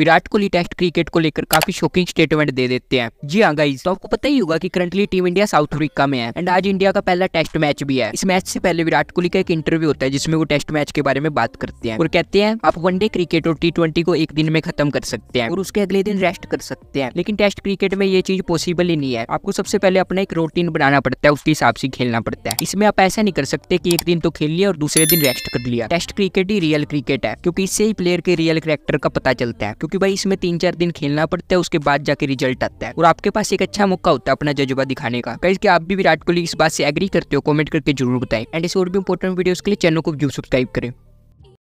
Virat Kohli test cricket को लेकर काफी शॉकिंग स्टेटमेंट दे देते हैं जी हाँ गाइज तो आपको पता ही होगा कि currently team India South Africa में है एंड आज इंडिया का पहला टेस्ट मैच भी है इस मैच से पहले विराट कोहली का एक इंटरव्यू होता है जिसमें वो टेस्ट मैच के बारे में बात करते हैं और कहते हैं आप वनडे क्रिकेट और टी को एक दिन में खत्म कर सकते हैं और उसके अगले दिन रेस्ट कर सकते हैं लेकिन टेस्ट क्रिकेट में ये चीज पॉसिबल ही नहीं है आपको सबसे पहले अपना एक रूटीन बनाना पड़ता है उसके हिसाब से खेलना पड़ता है इसमें आप ऐसा नहीं कर सकते की एक दिन तो खेल लिया और दूसरे दिन रेस्ट कर लिया टेस्ट क्रिकेट ही रियल क्रिकेट है क्योंकि इससे ही प्लेयर के रियल करेक्टर का पता चलता है क्योंकि भाई इसमें तीन चार दिन खेलना पड़ता है उसके बाद जाके रिजल्ट आता है और आपके पास एक अच्छा मौका होता है अपना जज्बा दिखाने का कहीं आप भी विराट कोहली इस बात से एग्री करते हो कमेंट करके जरूर बताएं एंड इस और भी इंपॉर्टेंट वीडियो के लिए चैनल को जरूर सब्सक्राइब करें